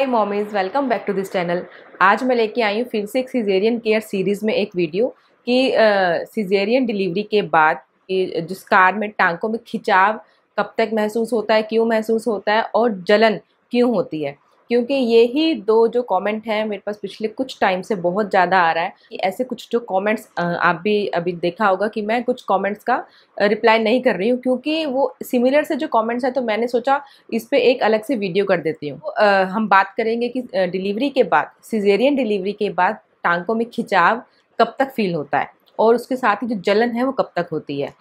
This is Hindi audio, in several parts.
high mommies welcome back to this channel आज मैं लेके आई हूँ फिर से एक सीजेरियन केयर सीरीज़ में एक वीडियो कि सीजेरियन डिलीवरी के बाद कि जिस कार में टांकों में खिंचाव कब तक महसूस होता है क्यों महसूस होता है और जलन क्यों होती है क्योंकि ये ही दो जो कमेंट हैं मेरे पास पिछले कुछ टाइम से बहुत ज़्यादा आ रहा है कि ऐसे कुछ जो कमेंट्स आप भी अभी देखा होगा कि मैं कुछ कमेंट्स का रिप्लाई नहीं कर रही हूँ क्योंकि वो सिमिलर से जो कमेंट्स हैं तो मैंने सोचा इस पर एक अलग से वीडियो कर देती हूँ तो, हम बात करेंगे कि डिलीवरी के बाद सिजेरियन डिलीवरी के बाद टांकों में खिंचाव कब तक फील होता है और उसके साथ ही जो जलन है वो कब तक होती है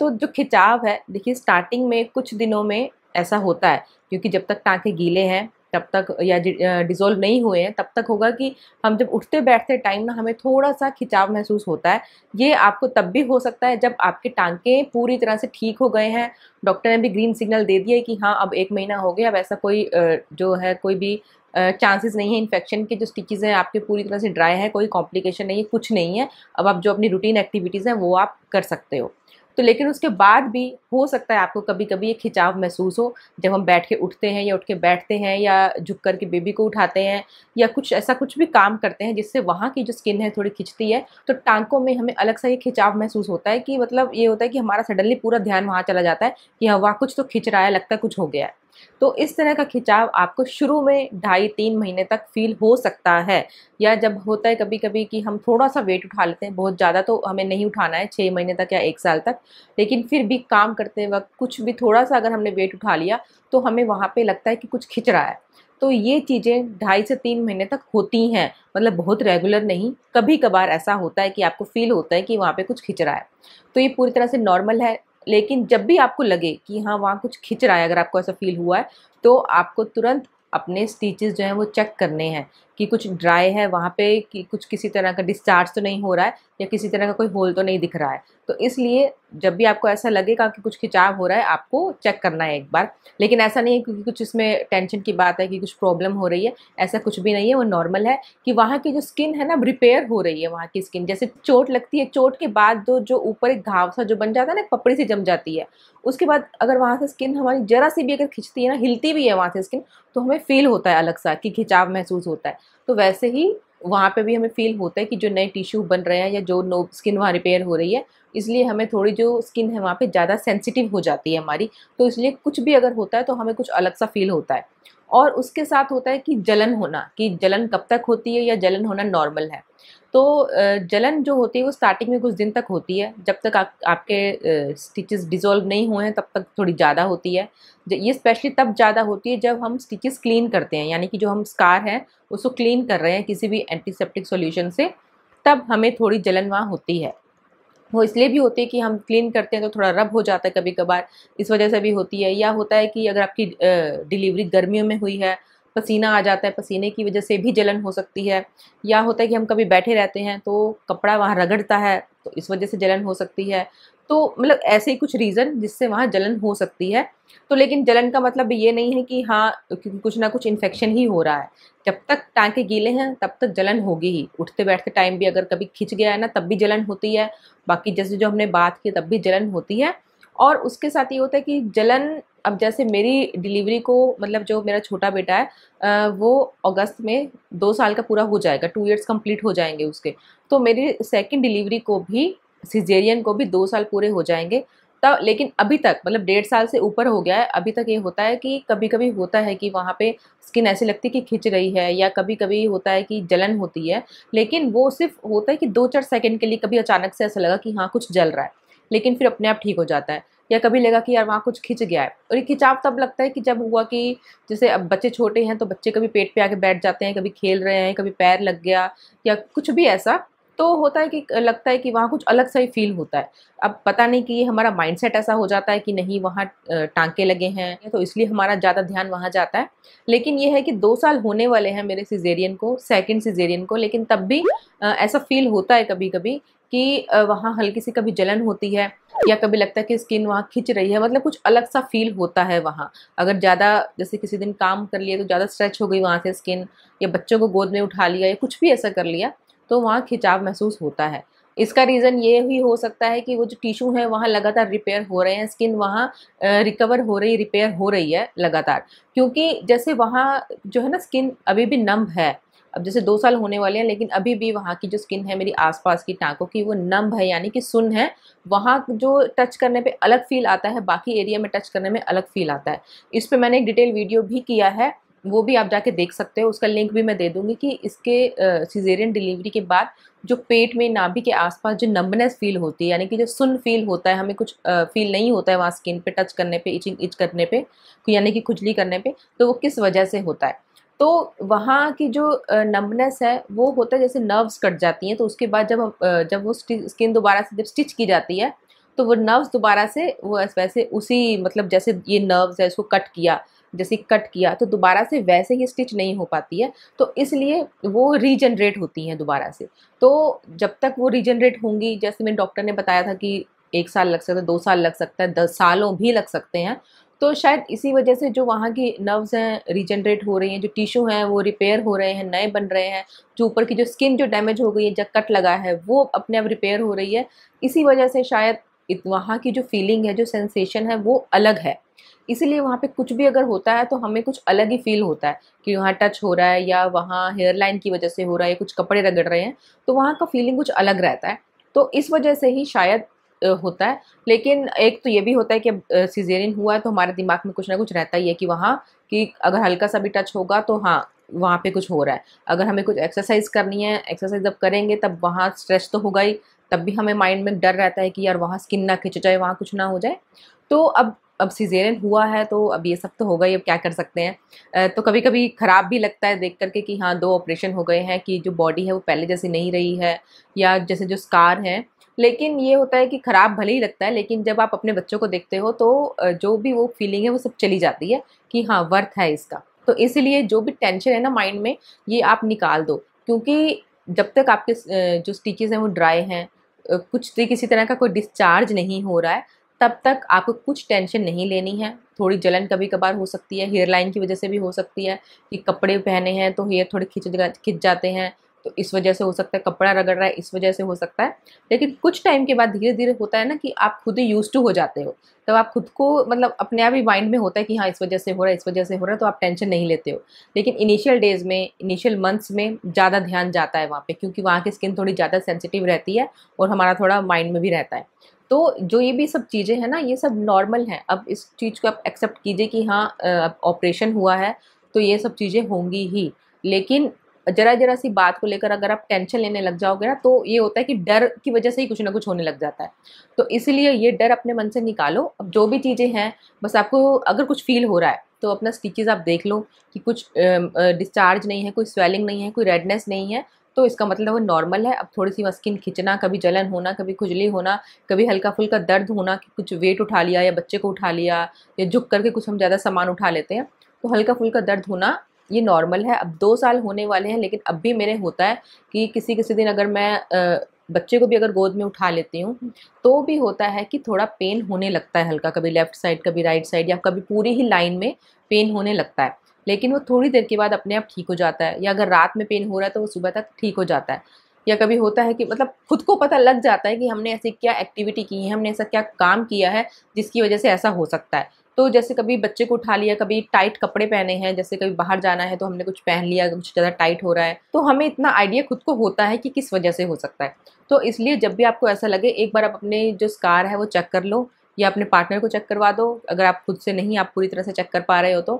तो जो खिंचाव है देखिए स्टार्टिंग में कुछ दिनों में ऐसा होता है क्योंकि जब तक टाँके गीले हैं तब तक या डिज़ोल्व नहीं हुए हैं तब तक होगा कि हम जब उठते बैठते टाइम ना हमें थोड़ा सा खिंचाव महसूस होता है ये आपको तब भी हो सकता है जब आपके टांके पूरी तरह से ठीक हो गए हैं डॉक्टर ने भी ग्रीन सिग्नल दे दिया कि हाँ अब एक महीना हो गया अब ऐसा कोई जो है कोई भी चांसेस नहीं है इन्फेक्शन के जो स्टिचेज़ हैं आपके पूरी तरह से ड्राई है कोई कॉम्प्लिकेशन नहीं है कुछ नहीं है अब आप जो अपनी रूटीन एक्टिविटीज़ हैं वो आप कर सकते हो तो लेकिन उसके बाद भी हो सकता है आपको कभी कभी ये खिंचाव महसूस हो जब हम बैठ के उठते हैं या उठ के बैठते हैं या झुक कर के बेबी को उठाते हैं या कुछ ऐसा कुछ भी काम करते हैं जिससे वहाँ की जो स्किन है थोड़ी खिंचती है तो टांकों में हमें अलग सा ये खिंचाव महसूस होता है कि मतलब ये होता है कि हमारा सडनली पूरा ध्यान वहाँ चला जाता है कि हवा हाँ, कुछ तो खिंच रहा है लगता है कुछ हो गया है तो इस तरह का खिंचाव आपको शुरू में ढाई तीन महीने तक फील हो सकता है या जब होता है कभी कभी कि हम थोड़ा सा वेट उठा लेते हैं बहुत ज़्यादा तो हमें नहीं उठाना है छः महीने तक या एक साल तक लेकिन फिर भी काम करते वक्त कुछ भी थोड़ा सा अगर हमने वेट उठा लिया तो हमें वहाँ पर लगता है कि कुछ खिंच रहा है तो ये चीज़ें ढाई से तीन महीने तक होती हैं मतलब बहुत रेगुलर नहीं कभी कभार ऐसा होता है कि आपको फील होता है कि वहाँ पे कुछ खिंच रहा है तो ये पूरी तरह से नॉर्मल है लेकिन जब भी आपको लगे कि हाँ वहाँ कुछ खिंच रहा है अगर आपको ऐसा फील हुआ है तो आपको तुरंत अपने स्टिचेस जो हैं वो चेक करने हैं कि कुछ ड्राई है वहाँ पे कि कुछ किसी तरह का डिस्चार्ज तो नहीं हो रहा है या किसी तरह का कोई होल तो नहीं दिख रहा है तो इसलिए जब भी आपको ऐसा लगेगा कि कुछ खिंचाव हो रहा है आपको चेक करना है एक बार लेकिन ऐसा नहीं है क्योंकि कुछ इसमें टेंशन की बात है कि कुछ प्रॉब्लम हो रही है ऐसा कुछ भी नहीं है वो नॉर्मल है कि वहाँ की जो स्किन है ना रिपेयर हो रही है वहाँ की स्किन जैसे चोट लगती है चोट के बाद जो तो जो ऊपर एक घाव सा जो बन जाता है ना पपड़ी से जम जाती है उसके बाद अगर वहाँ से स्किन हमारी ज़रा सी भी अगर खिंचती है ना हिलती भी है वहाँ से स्किन तो हमें फील होता है अलग सा कि खिंचाव महसूस होता है तो वैसे ही वहाँ पे भी हमें फील होता है कि जो नए टिश्यू बन रहे हैं या जो नो स्किन वहाँ रिपेयर हो रही है इसलिए हमें थोड़ी जो स्किन है वहाँ पे ज़्यादा सेंसिटिव हो जाती है हमारी तो इसलिए कुछ भी अगर होता है तो हमें कुछ अलग सा फील होता है और उसके साथ होता है कि जलन होना कि जलन कब तक होती है या जलन होना नॉर्मल है तो जलन जो होती है वो स्टार्टिंग में कुछ दिन तक होती है जब तक आप, आपके स्टिचेस डिज़ोल्व नहीं हुए हैं तब तक थोड़ी ज़्यादा होती है ये स्पेशली तब ज़्यादा होती है जब हम स्टिचेस क्लीन करते हैं यानी कि जो हम स्कार है उसको क्लीन कर रहे हैं किसी भी एंटीसेप्टिक सोल्यूशन से तब हमें थोड़ी जलन वहाँ होती है वो इसलिए भी होती है कि हम क्लीन करते हैं तो थोड़ा रब हो जाता है कभी कभार इस वजह से भी होती है या होता है कि अगर आपकी डिलीवरी गर्मियों में हुई है पसीना आ जाता है पसीने की वजह से भी जलन हो सकती है या होता है कि हम कभी बैठे रहते हैं तो कपड़ा वहाँ रगड़ता है तो इस वजह से जलन हो सकती है तो मतलब ऐसे ही कुछ रीज़न जिससे वहाँ जलन हो सकती है तो लेकिन जलन का मतलब ये नहीं है कि हाँ क्योंकि कुछ ना कुछ इन्फेक्शन ही हो रहा है जब तक टाँके गीले हैं तब तक जलन होगी ही उठते बैठते टाइम भी अगर कभी खिंच गया है ना तब भी जलन होती है बाकी जैसे जो हमने बात की तब भी जलन होती है और उसके साथ ये होता है कि जलन अब जैसे मेरी डिलीवरी को मतलब जो मेरा छोटा बेटा है वो अगस्त में दो साल का पूरा हो जाएगा टू इयर्स कंप्लीट हो जाएंगे उसके तो मेरी सेकंड डिलीवरी को भी सिजेरियन को भी दो साल पूरे हो जाएंगे तब लेकिन अभी तक मतलब डेढ़ साल से ऊपर हो गया है अभी तक ये होता है कि कभी कभी होता है कि वहाँ पे स्किन ऐसी लगती है कि खिंच रही है या कभी कभी होता है कि जलन होती है लेकिन वो सिर्फ होता है कि दो चार सेकंड के लिए कभी अचानक से ऐसा लगा कि हाँ कुछ जल रहा है लेकिन फिर अपने आप ठीक हो जाता है या कभी लगा कि यार वहाँ कुछ खिंच गया है और ये खिंचाव तब लगता है कि जब हुआ कि जैसे अब बच्चे छोटे हैं तो बच्चे कभी पेट पे आके बैठ जाते हैं कभी खेल रहे हैं कभी पैर लग गया या कुछ भी ऐसा तो होता है कि लगता है कि वहाँ कुछ अलग सा ही फील होता है अब पता नहीं कि हमारा माइंडसेट ऐसा हो जाता है कि नहीं वहाँ टांके लगे हैं तो इसलिए हमारा ज़्यादा ध्यान वहाँ जाता है लेकिन ये है कि दो साल होने वाले हैं मेरे सिजेरियन को सेकंड सिजेरियन को लेकिन तब भी ऐसा फील होता है कभी कभी कि वहाँ हल्की सी कभी जलन होती है या कभी लगता है कि स्किन वहाँ खिंच रही है मतलब कुछ अलग सा फील होता है वहाँ अगर ज़्यादा जैसे किसी दिन काम कर लिया तो ज़्यादा स्ट्रेच हो गई वहाँ से स्किन या बच्चों को गोद में उठा लिया या कुछ भी ऐसा कर लिया तो वहाँ खिंचाव महसूस होता है इसका रीज़न ये भी हो सकता है कि वो जो टिश्यू है वहाँ लगातार रिपेयर हो रहे हैं स्किन वहाँ रिकवर हो रही रिपेयर हो रही है लगातार क्योंकि जैसे वहाँ जो है ना स्किन अभी भी नम है अब जैसे दो साल होने वाले हैं लेकिन अभी भी वहाँ की जो स्किन है मेरी आसपास की टाँकों की वो नम है यानी कि सुन है वहाँ जो टच करने पे अलग फील आता है बाकी एरिया में टच करने में अलग फील आता है इस पर मैंने एक डिटेल वीडियो भी किया है वो भी आप जाके देख सकते हो उसका लिंक भी मैं दे दूंगी कि इसके सीजेरियन डिलीवरी के बाद जो पेट में नाभि के आसपास जो नम्बनेस फील होती है यानी कि जो सुन फील होता है हमें कुछ फील नहीं होता है वहाँ स्किन पे टच करने पे इचिंग इच करने पे यानी कि खुजली करने पे तो वो किस वजह से होता है तो वहाँ की जो नम्बनेस है वो होता है जैसे नर्व्स कट जाती हैं तो उसके बाद जब हम जब वो स्किन दोबारा से जब स्टिच की जाती है तो वो नर्व्स दोबारा से वो वैसे उसी मतलब जैसे ये नर्व्स है इसको कट किया जैसे कट किया तो दोबारा से वैसे ही स्टिच नहीं हो पाती है तो इसलिए वो रीजनरेट होती हैं दोबारा से तो जब तक वो रीजनरेट होंगी जैसे मैंने डॉक्टर ने बताया था कि एक साल लग सकता है दो साल लग सकता है दस सालों भी लग सकते हैं तो शायद इसी वजह से जो वहाँ की नर्व्स हैं रिजनरेट हो रही हैं जो टिश्यू हैं वो रिपेयर हो रहे हैं नए बन रहे हैं जो ऊपर की जो स्किन जो डैमेज हो गई है जब कट लगा है वो अपने आप रिपेयर हो रही है इसी वजह से शायद वहाँ की जो फीलिंग है जो सेंसेशन है वो अलग है इसीलिए वहाँ पे कुछ भी अगर होता है तो हमें कुछ अलग ही फील होता है कि वहाँ टच हो रहा है या वहाँ हेयर लाइन की वजह से हो रहा है कुछ कपड़े रगड़ रहे हैं तो वहाँ का फीलिंग कुछ अलग रहता है तो इस वजह से ही शायद होता है लेकिन एक तो ये भी होता है कि सीजेरियन हुआ है तो हमारे दिमाग में कुछ ना कुछ रहता ही है कि वहाँ कि अगर हल्का सा भी टच होगा तो हाँ वहाँ पे कुछ हो रहा है अगर हमें कुछ एक्सरसाइज करनी है एक्सरसाइज जब करेंगे तब वहाँ स्ट्रेस तो होगा ही तब भी हमें माइंड में डर रहता है कि यार वहाँ स्किन ना खिंच जाए वहाँ कुछ ना हो जाए तो अब अब सीजेरियन हुआ है तो अब ये सब तो होगा ही अब क्या कर सकते हैं तो कभी कभी ख़राब भी लगता है देख करके कि हाँ दो ऑपरेशन हो गए हैं कि जो बॉडी है वो पहले जैसी नहीं रही है या जैसे जो स्कार हैं लेकिन ये होता है कि ख़राब भले ही लगता है लेकिन जब आप अपने बच्चों को देखते हो तो जो भी वो फीलिंग है वो सब चली जाती है कि हाँ वर्थ है इसका तो इसलिए जो भी टेंशन है ना माइंड में ये आप निकाल दो क्योंकि जब तक आपके जो स्टिचेज़ हैं वो ड्राई हैं कुछ भी तो किसी तरह का कोई डिस्चार्ज नहीं हो रहा है तब तक आपको कुछ टेंशन नहीं लेनी है थोड़ी जलन कभी कभार हो सकती है हेयर लाइन की वजह से भी हो सकती है कि कपड़े पहने हैं तो हेयर थोड़े खिंच खिंच जाते हैं तो इस वजह से हो सकता है कपड़ा रगड़ रहा है इस वजह से हो सकता है लेकिन कुछ टाइम के बाद धीरे धीरे होता है ना कि आप खुद ही यूज टू हो जाते हो तब आप खुद को मतलब अपने आप ही माइंड में होता है कि हाँ इस वजह से हो रहा है इस वजह से हो रहा है तो आप टेंशन नहीं लेते हो लेकिन इनिशियल डेज में इनिशियल मंथ्स में ज़्यादा ध्यान जाता है वहाँ पर क्योंकि वहाँ की स्किन थोड़ी ज़्यादा सेंसिटिव रहती है और हमारा थोड़ा माइंड में भी रहता है तो जो ये भी सब चीज़ें हैं ना ये सब नॉर्मल हैं अब इस चीज़ को आप एक्सेप्ट कीजिए कि हाँ ऑपरेशन हुआ है तो ये सब चीज़ें होंगी ही लेकिन जरा जरा सी बात को लेकर अगर आप टेंशन लेने लग जाओगे ना तो ये होता है कि डर की वजह से ही कुछ ना कुछ होने लग जाता है तो इसलिए ये डर अपने मन से निकालो अब जो भी चीज़ें हैं बस आपको अगर कुछ फील हो रहा है तो अपना स्टिचेस आप देख लो कि कुछ डिस्चार्ज नहीं है कोई स्वेलिंग नहीं है कोई रेडनेस नहीं है तो इसका मतलब वो नॉर्मल है अब थोड़ी सी स्किन खिंचना कभी जलन होना कभी खुजली होना कभी हल्का फुल्का दर्द होना कि कुछ वेट उठा लिया या बच्चे को उठा लिया या झुक करके कुछ हम ज़्यादा सामान उठा लेते हैं तो हल्का फुल्का दर्द होना ये नॉर्मल है अब दो साल होने वाले हैं लेकिन अब भी मेरे होता है कि किसी किसी दिन अगर मैं बच्चे को भी अगर गोद में उठा लेती हूँ तो भी होता है कि थोड़ा पेन होने लगता है हल्का कभी लेफ्ट साइड कभी राइट साइड या कभी पूरी ही लाइन में पेन होने लगता है लेकिन वो थोड़ी देर के बाद अपने आप ठीक हो जाता है या अगर रात में पेन हो रहा है तो वो सुबह तक ठीक हो जाता है या कभी होता है कि मतलब खुद को पता लग जाता है कि हमने ऐसी क्या एक्टिविटी की है हमने ऐसा क्या काम किया है जिसकी वजह से ऐसा हो सकता है तो जैसे कभी बच्चे को उठा लिया कभी टाइट कपड़े पहने हैं जैसे कभी बाहर जाना है तो हमने कुछ पहन लिया कुछ ज़्यादा टाइट हो रहा है तो हमें इतना आइडिया खुद को होता है कि किस वजह से हो सकता है तो इसलिए जब भी आपको ऐसा लगे एक बार आप अपने जो स्कार है वो चेक कर लो या अपने पार्टनर को चेक करवा दो अगर आप खुद से नहीं आप पूरी तरह से चेक कर पा रहे हो तो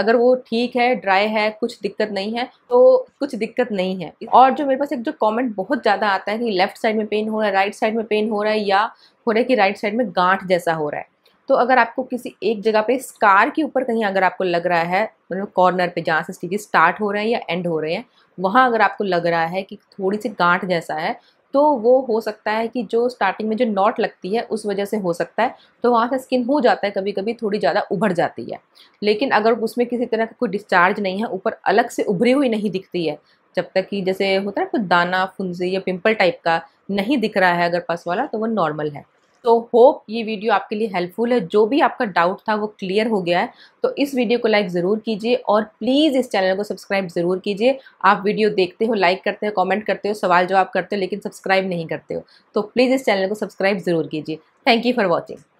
अगर वो ठीक है ड्राई है कुछ दिक्कत नहीं है तो कुछ दिक्कत नहीं है और जो मेरे पास एक जो कमेंट बहुत ज़्यादा आता है कि लेफ्ट साइड में पेन हो रहा है राइट साइड में पेन हो रहा है या हो रहा है कि राइट साइड में गांठ जैसा हो रहा है तो अगर आपको किसी एक जगह पे स्कार के ऊपर कहीं अगर आपको लग रहा है मतलब कॉर्नर पे जहाँ से स्टिचेस स्टार्ट हो रहे हैं या एंड हो रहे हैं वहाँ अगर आपको लग रहा है कि थोड़ी सी गांठ जैसा है तो वो हो सकता है कि जो स्टार्टिंग में जो नॉट लगती है उस वजह से हो सकता है तो वहाँ से स्किन हो जाता है कभी कभी थोड़ी ज़्यादा उभर जाती है लेकिन अगर उसमें किसी तरह का कोई डिस्चार्ज नहीं है ऊपर अलग से उभरी हुई नहीं दिखती है जब तक कि जैसे होता है कुछ दाना फुंसी या पिंपल टाइप का नहीं दिख रहा है अगर पस वाला तो वो नॉर्मल है तो होप ये वीडियो आपके लिए हेल्पफुल है जो भी आपका डाउट था वो क्लियर हो गया है तो इस वीडियो को लाइक ज़रूर कीजिए और प्लीज़ इस चैनल को सब्सक्राइब ज़रूर कीजिए आप वीडियो देखते हो लाइक करते हो कमेंट करते हो सवाल जवाब करते हो लेकिन सब्सक्राइब नहीं करते हो तो प्लीज़ इस चैनल को सब्सक्राइब ज़रूर कीजिए थैंक यू फॉर वॉचिंग